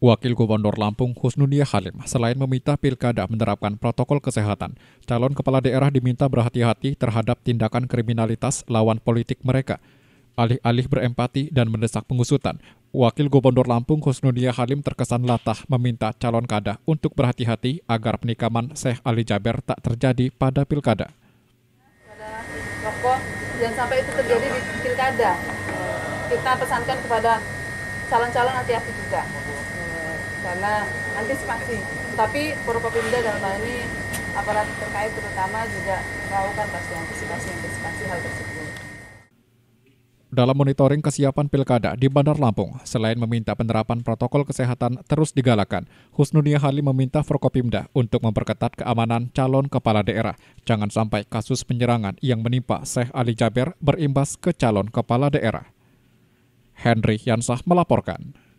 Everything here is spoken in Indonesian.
Wakil Gubernur Lampung Husnudia Halim selain meminta pilkada menerapkan protokol kesehatan, calon kepala daerah diminta berhati-hati terhadap tindakan kriminalitas lawan politik mereka. Alih-alih berempati dan mendesak pengusutan, Wakil Gubernur Lampung Husnudia Halim terkesan latah meminta calon kada untuk berhati-hati agar penikaman Syekh Ali Jaber tak terjadi pada pilkada. jangan sampai itu terjadi di pilkada. Kita pesankan kepada calon-calon hati-hati juga karena antisipasi tapi Purwokerto dalam hal ini aparat terkait terutama juga melakukan pasti antisipasi antisipasi hal tersebut. Dalam monitoring kesiapan pilkada di Bandar Lampung, selain meminta penerapan protokol kesehatan terus digalakan, Husnudia Halim meminta Forkopimda untuk memperketat keamanan calon kepala daerah. Jangan sampai kasus penyerangan yang menimpa Syekh Ali Jaber berimbas ke calon kepala daerah. Henry Yansah melaporkan.